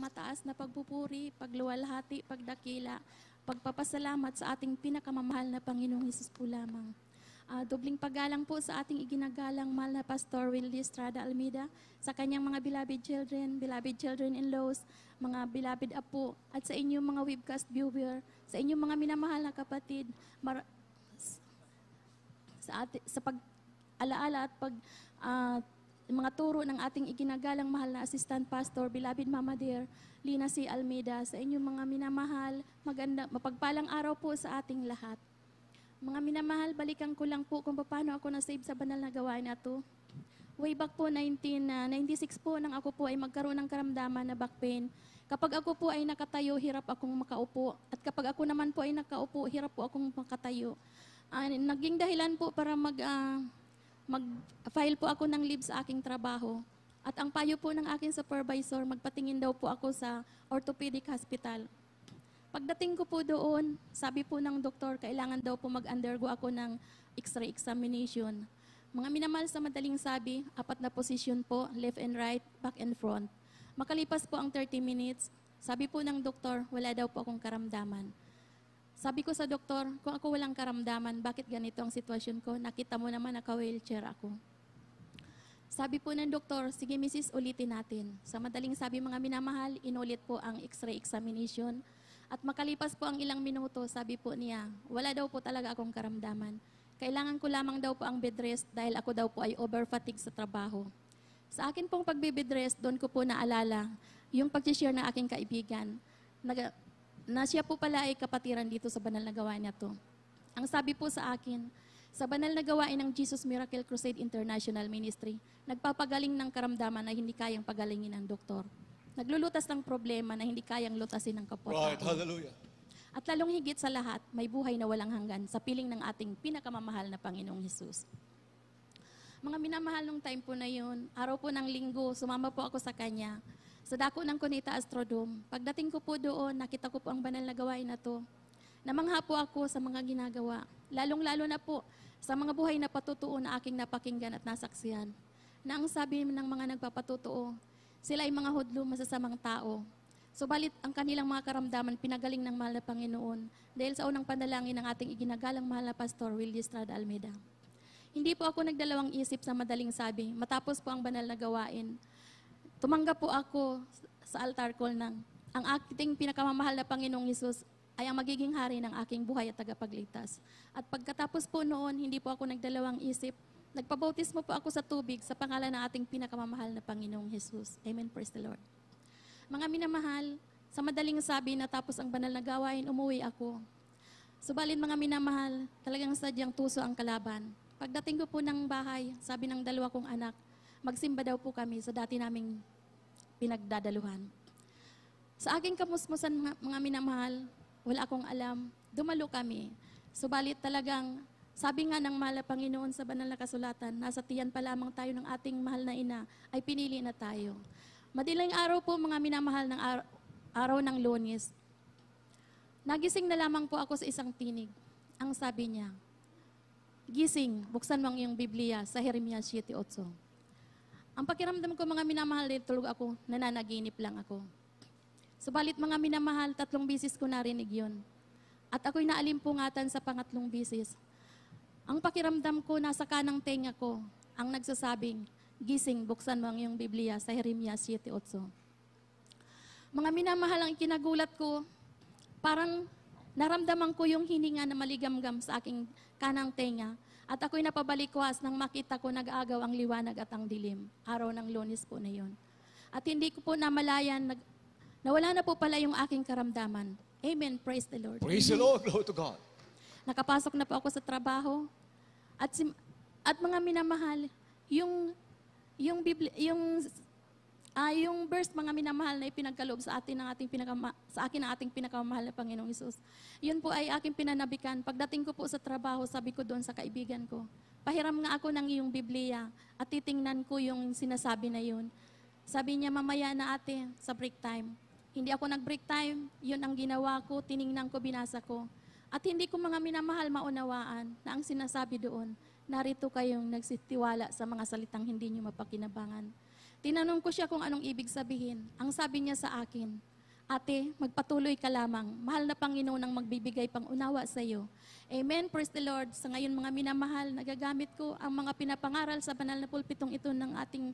mataas na pagpupuri, pagluwalhati, pagdakila, pagpapasalamat sa ating pinakamamahal na Panginoong Hesus po lamang. Uh, dubling paggalang po sa ating iginagalang mahal na Pastor Willie Estrada Almeida, sa kanyang mga beloved children, beloved children-in-laws, mga beloved apo, at sa inyong mga webcast viewer, sa inyong mga minamahal na kapatid, mar- sa, ati- sa pag-alaala at pag uh, yung mga turo ng ating iginagalang mahal na Assistant Pastor, Bilabid Mama Dear, Lina C. Almeida, sa inyong mga minamahal, maganda, mapagpalang araw po sa ating lahat. Mga minamahal, balikan ko lang po kung paano ako nasave sa banal na gawain na to. Way back po 1996 ah, po nang ako po ay magkaroon ng karamdaman na back pain. Kapag ako po ay nakatayo, hirap akong makaupo. At kapag ako naman po ay nakaupo, hirap po akong makatayo. Uh, naging dahilan po para mag, uh, mag-file po ako ng leave sa aking trabaho. At ang payo po ng aking supervisor, magpatingin daw po ako sa orthopedic hospital. Pagdating ko po doon, sabi po ng doktor, kailangan daw po mag-undergo ako ng x-ray examination. Mga minamahal sa madaling sabi, apat na position po, left and right, back and front. Makalipas po ang 30 minutes, sabi po ng doktor, wala daw po akong karamdaman. Sabi ko sa doktor, kung ako walang karamdaman, bakit ganito ang sitwasyon ko? Nakita mo naman naka-wheelchair ako. Sabi po ng doktor, sige Mrs. ulitin natin. Sa madaling sabi mga minamahal, inulit po ang x-ray examination. At makalipas po ang ilang minuto, sabi po niya, wala daw po talaga akong karamdaman. Kailangan ko lamang daw po ang bed rest dahil ako daw po ay overfatigue sa trabaho. Sa akin pong pagbibed rest, doon ko po naalala yung pag-share ng aking kaibigan. Nag- na siya po pala ay kapatiran dito sa banal na gawain niya to. Ang sabi po sa akin, sa banal na gawain ng Jesus Miracle Crusade International Ministry, nagpapagaling ng karamdaman na hindi kayang pagalingin ng doktor. Naglulutas ng problema na hindi kayang lutasin ng kapwa. Right, hallelujah. At lalong higit sa lahat, may buhay na walang hanggan sa piling ng ating pinakamamahal na Panginoong Hesus. Mga minamahal nung time po na yun, araw po ng linggo, sumama po ako sa Kanya sa dako ng Cuneta Astrodome. Pagdating ko po doon, nakita ko po ang banal na gawain na to. Namangha po ako sa mga ginagawa, lalong-lalo na po sa mga buhay na patutuo na aking napakinggan at nasaksiyan. Na ang sabi ng mga nagpapatutuo, sila ay mga hudlo masasamang tao. Subalit ang kanilang mga karamdaman pinagaling ng mahal na Panginoon dahil sa unang panalangin ng ating iginagalang mahal na Pastor Willie Estrada Almeida. Hindi po ako nagdalawang isip sa madaling sabi matapos po ang banal na gawain Tumanggap po ako sa altar call ng ang aking pinakamamahal na Panginoong Yesus ay ang magiging hari ng aking buhay at tagapagligtas. At pagkatapos po noon, hindi po ako nagdalawang isip. Nagpabautismo po ako sa tubig sa pangalan ng ating pinakamamahal na Panginoong Jesus. Amen. Praise the Lord. Mga minamahal, sa madaling sabi na tapos ang banal na gawain, umuwi ako. Subalit mga minamahal, talagang sadyang tuso ang kalaban. Pagdating ko po ng bahay, sabi ng dalawa kong anak, magsimba daw po kami sa dati naming pinagdadaluhan. Sa aking kamusmusan, mga, mga minamahal, wala akong alam, dumalo kami. Subalit talagang, sabi nga ng mala Panginoon sa banal na kasulatan, nasa tiyan pa lamang tayo ng ating mahal na ina, ay pinili na tayo. Madilang araw po mga minamahal ng araw, araw ng lunes, nagising na lamang po ako sa isang tinig. Ang sabi niya, gising, buksan mo ang iyong Biblia sa Jeremiah 7.8. Ang pakiramdam ko mga minamahal, eh, tulog ako, nananaginip lang ako. Subalit mga minamahal, tatlong bisis ko narinig yun. At ako'y naalimpungatan sa pangatlong bisis. Ang pakiramdam ko, nasa kanang tenga ko, ang nagsasabing, gising, buksan mo ang iyong Biblia sa Jeremias 7.8. Mga minamahal, ang kinagulat ko, parang naramdaman ko yung hininga na maligamgam sa aking kanang tenga. At ako'y napabalikwas nang makita ko nag-agaw ang liwanag at ang dilim. Araw ng lunes po na yon. At hindi ko po namalayan, nag, nawala na po pala yung aking karamdaman. Amen. Praise the Lord. Praise Amen. the Lord. Glory to God. Nakapasok na po ako sa trabaho. At, si, at mga minamahal, yung, yung, Bibli, yung uh, yung verse mga minamahal na ipinagkaloob sa atin ng ating pinakama, sa akin ng ating pinakamahal na Panginoong Hesus. Yun po ay aking pinanabikan. Pagdating ko po sa trabaho, sabi ko doon sa kaibigan ko, pahiram nga ako ng iyong Biblia at titingnan ko yung sinasabi na yun. Sabi niya, mamaya na ate, sa break time. Hindi ako nag-break time, yun ang ginawa ko, tiningnan ko, binasa ko. At hindi ko mga minamahal maunawaan na ang sinasabi doon, narito kayong nagsitiwala sa mga salitang hindi niyo mapakinabangan Tinanong ko siya kung anong ibig sabihin. Ang sabi niya sa akin, Ate, magpatuloy ka lamang. Mahal na Panginoon ang magbibigay pang unawa sa iyo. Amen. Praise the Lord. Sa ngayon mga minamahal, nagagamit ko ang mga pinapangaral sa banal na pulpitong ito ng ating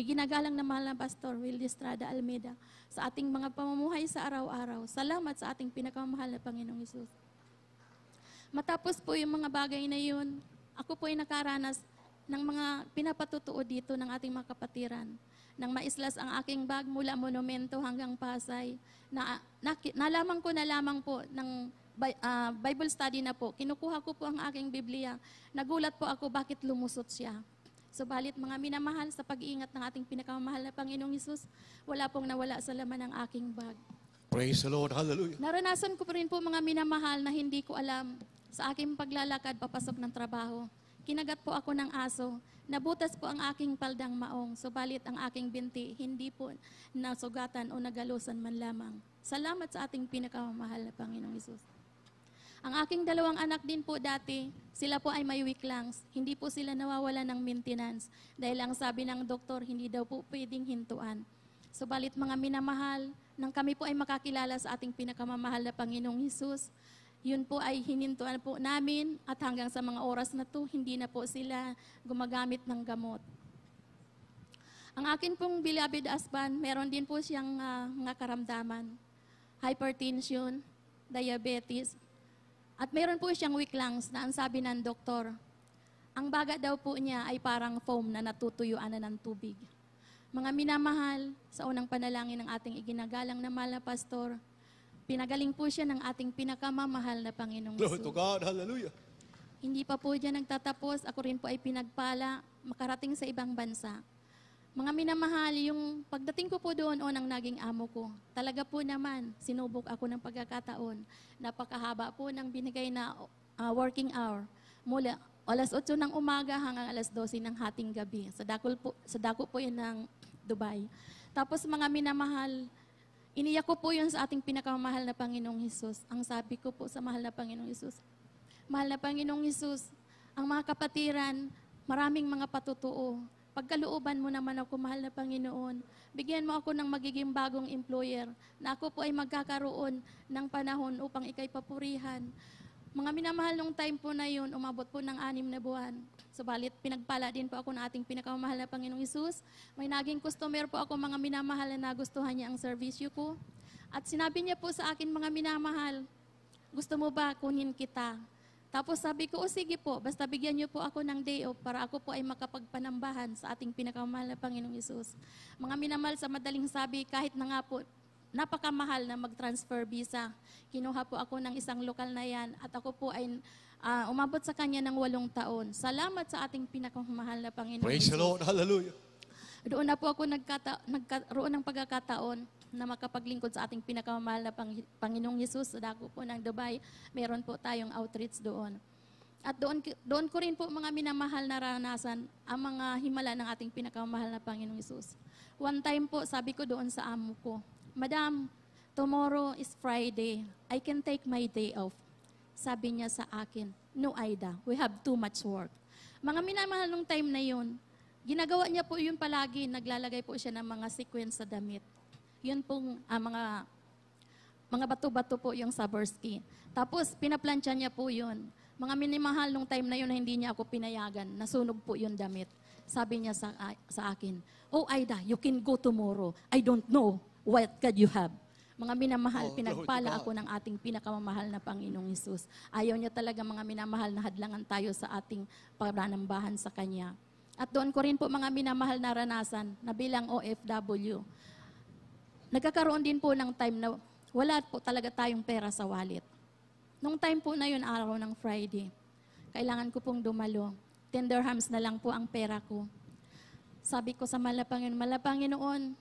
iginagalang na mahal na Pastor Will Estrada Almeida sa ating mga pamumuhay sa araw-araw. Salamat sa ating pinakamahal na Panginoong Isus. Matapos po yung mga bagay na yun, ako po ay nakaranas ng mga pinapatutuo dito ng ating mga kapatiran. Nang maislas ang aking bag mula monumento hanggang Pasay, na, na, nalaman ko na lamang po ng uh, Bible study na po, kinukuha ko po ang aking Biblia. Nagulat po ako bakit lumusot siya. Subalit mga minamahal sa pag-iingat ng ating pinakamahal na Panginoong Isus, wala pong nawala sa laman ng aking bag. Praise the Lord. Hallelujah. Naranasan ko pa rin po mga minamahal na hindi ko alam sa aking paglalakad papasok ng trabaho. Kinagat po ako ng aso. Nabutas po ang aking paldang maong, subalit ang aking binti hindi po nasugatan o nagalusan man lamang. Salamat sa ating pinakamahal na Panginoong Isus. Ang aking dalawang anak din po dati, sila po ay may weak lungs. Hindi po sila nawawala ng maintenance dahil ang sabi ng doktor, hindi daw po pwedeng hintuan. Subalit mga minamahal, nang kami po ay makakilala sa ating pinakamamahal na Panginoong Hesus, yun po ay hinintuan po namin at hanggang sa mga oras na to, hindi na po sila gumagamit ng gamot. Ang akin pong beloved husband, meron din po siyang uh, mga karamdaman. Hypertension, diabetes, at meron po siyang weak lungs na ang sabi ng doktor, ang baga daw po niya ay parang foam na natutuyuan na ng tubig. Mga minamahal, sa unang panalangin ng ating iginagalang na mala pastor, Pinagaling po siya ng ating pinakamamahal na Panginoong Glory to God. Hallelujah. Hindi pa po dyan nagtatapos. Ako rin po ay pinagpala, makarating sa ibang bansa. Mga minamahal, yung pagdating ko po doon, o oh, nang naging amo ko. Talaga po naman, sinubok ako ng pagkakataon. Napakahaba po ng binigay na uh, working hour. Mula alas 8 ng umaga hanggang alas 12 ng hating gabi. Sa dako po, sa dako po yun ng Dubai. Tapos mga minamahal, Iniyak ko po yun sa ating pinakamahal na Panginoong Hesus. Ang sabi ko po sa mahal na Panginoong Hesus, Mahal na Panginoong Hesus, ang mga kapatiran, maraming mga patutuo. Pagkalooban mo naman ako, mahal na Panginoon. Bigyan mo ako ng magiging bagong employer na ako po ay magkakaroon ng panahon upang ikay papurihan. Mga minamahal nung time po na yun, umabot po ng anim na buwan. Subalit, pinagpala din po ako ng ating pinakamahal na Panginoong Isus. May naging customer po ako mga minamahal na nagustuhan niya ang servisyo ko. At sinabi niya po sa akin, mga minamahal, gusto mo ba kunin kita? Tapos sabi ko, o sige po, basta bigyan niyo po ako ng day off para ako po ay makapagpanambahan sa ating pinakamahal na Panginoong Isus. Mga minamahal sa madaling sabi, kahit na nga po napakamahal na mag-transfer visa. Kinuha po ako ng isang lokal na yan at ako po ay uh, umabot sa kanya ng walong taon. Salamat sa ating pinakamahal na Panginoon. Praise the Lord. Hallelujah. Doon na po ako nagkata, nagkaroon ng pagkakataon na makapaglingkod sa ating pinakamahal na Pang, Panginoong Yesus. Sa dako po ng Dubai, meron po tayong outreach doon. At doon, doon ko rin po mga minamahal na naranasan ang mga himala ng ating pinakamahal na Panginoong Isus. One time po, sabi ko doon sa amo ko, Madam, tomorrow is Friday. I can take my day off. Sabi niya sa akin, no Aida, we have too much work. Mga minamahal nung time na yun, ginagawa niya po yun palagi, naglalagay po siya ng mga sequence sa damit. Yun pong ah, mga mga bato-bato po yung Saborski. Tapos, pinaplantya niya po yun. Mga minimahal nung time na yun hindi niya ako pinayagan, nasunog po yung damit. Sabi niya sa, ah, sa akin, Oh, Aida, you can go tomorrow. I don't know what can you have? Mga minamahal, oh, pinagpala ako ng ating pinakamamahal na Panginoong Isus. Ayaw niya talaga mga minamahal na hadlangan tayo sa ating paranambahan sa Kanya. At doon ko rin po mga minamahal naranasan na bilang OFW. Nagkakaroon din po ng time na wala po talaga tayong pera sa wallet. Nung time po na yun, araw ng Friday, kailangan ko pong dumalo. Tender hams na lang po ang pera ko. Sabi ko sa malapangin noon,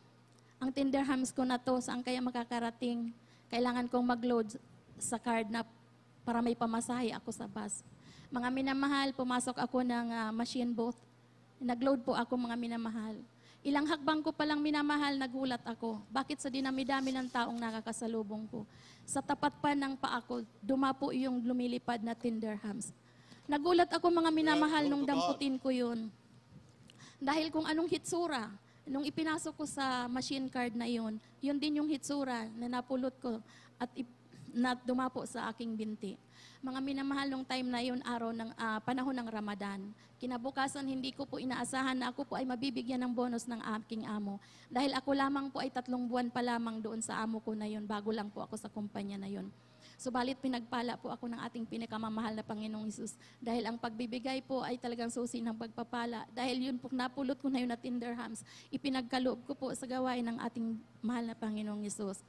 ang tender hams ko na to, saan kaya makakarating? Kailangan kong mag-load sa card na para may pamasahe ako sa bus. Mga minamahal, pumasok ako ng uh, machine booth. Nag-load po ako mga minamahal. Ilang hakbang ko palang minamahal, nagulat ako. Bakit sa dinami-dami ng taong nakakasalubong ko? Sa tapat pa ng paa ko, dumapo yung lumilipad na tinder hams. Nagulat ako mga minamahal nung oh damputin ko yun. Dahil kung anong hitsura, Nung ipinasok ko sa machine card na yun, yun din yung hitsura na napulot ko at na dumapo sa aking binti. Mga minamahal nung time na yun, araw ng uh, panahon ng Ramadan. Kinabukasan, hindi ko po inaasahan na ako po ay mabibigyan ng bonus ng aking amo. Dahil ako lamang po ay tatlong buwan pa lamang doon sa amo ko na yun, bago lang po ako sa kumpanya na yun. Subalit pinagpala po ako ng ating pinakamamahal na Panginoong Isus dahil ang pagbibigay po ay talagang susi ng pagpapala dahil yun po napulot ko na yun na tender hams, ipinagkaloob ko po sa gawain ng ating mahal na Panginoong Isus.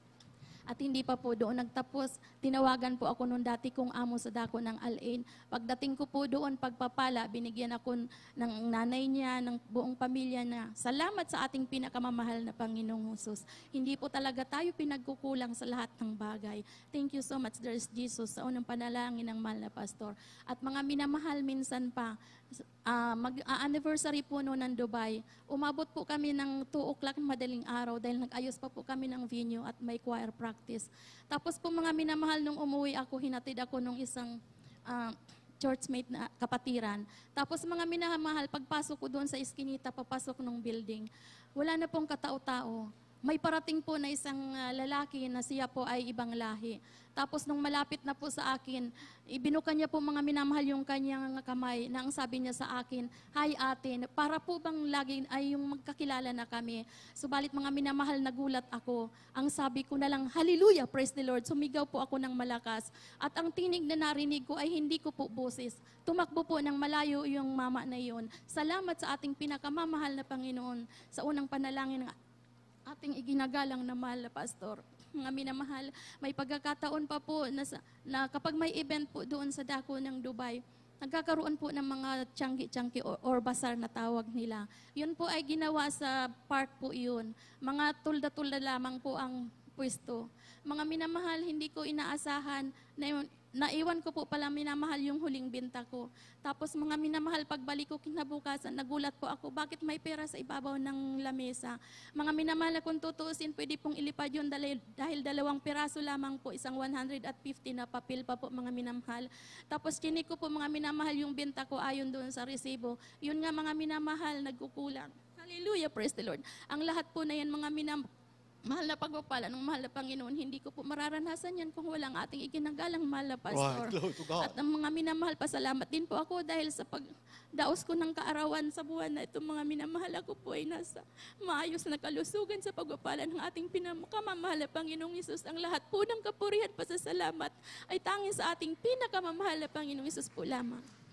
At hindi pa po doon nagtapos. Tinawagan po ako nung dati kong amo sa dako ng Alain. Pagdating ko po doon, pagpapala, binigyan ako ng nanay niya, ng buong pamilya na Salamat sa ating pinakamamahal na Panginoong Husus. Hindi po talaga tayo pinagkukulang sa lahat ng bagay. Thank you so much, there's Jesus, sa unang panalangin ng mahal na pastor. At mga minamahal minsan pa, uh, ah, mag-anniversary po noon ng Dubai. Umabot po kami ng 2 o'clock madaling araw dahil nag-ayos pa po kami ng venue at may choir practice. Tapos po mga minamahal nung umuwi ako, hinatid ako nung isang uh, churchmate na kapatiran. Tapos mga minamahal, pagpasok ko doon sa iskinita, papasok nung building, wala na pong katao-tao may parating po na isang ah, lalaki na siya po ay ibang lahi. Tapos nung malapit na po sa akin, ibinuka niya po mga minamahal yung kanyang kamay na ang sabi niya sa akin, Hi atin, para po bang laging ay yung magkakilala na kami. Subalit mga minamahal nagulat ako. Ang sabi ko na lang, Hallelujah, praise the Lord. Sumigaw po ako ng malakas. At ang tinig na narinig ko ay hindi ko po boses. Tumakbo po ng malayo yung mama na iyon. Salamat sa ating pinakamamahal na Panginoon sa unang panalangin ng ating iginagalang na mahal na pastor nga minamahal. May pagkakataon pa po na, na kapag may event po doon sa dako ng Dubai, nagkakaroon po ng mga tiyanggi-tiyanggi or, or basar na tawag nila. Yun po ay ginawa sa park po yun. Mga tulda-tulda lamang po ang pwesto. Mga minamahal, hindi ko inaasahan na yun, naiwan ko po pala minamahal yung huling binta ko. Tapos mga minamahal, pagbalik ko kinabukasan, nagulat po ako, bakit may pera sa ibabaw ng lamesa? Mga minamahal, kung tutuusin, pwede pong ilipad yun dahil, dahil dalawang piraso lamang po, isang 150 na papel pa po mga minamahal. Tapos kinik ko po mga minamahal yung binta ko ayon doon sa resibo. Yun nga mga minamahal, nagkukulang. Hallelujah, praise the Lord. Ang lahat po na yan mga minamahal, mahal na pagpapala ng mahal na Panginoon, hindi ko po mararanasan yan kung walang ating iginagalang mahal na pastor. Right, At ang mga minamahal, pasalamat din po ako dahil sa pagdaos ko ng kaarawan sa buwan na itong mga minamahal ako po ay nasa maayos na kalusugan sa pagpapala ng ating pinakamamahal na Panginoong Isus. Ang lahat po ng kapurihan, pasasalamat ay tanging sa ating pinakamamahal na Panginoong Isus po lamang.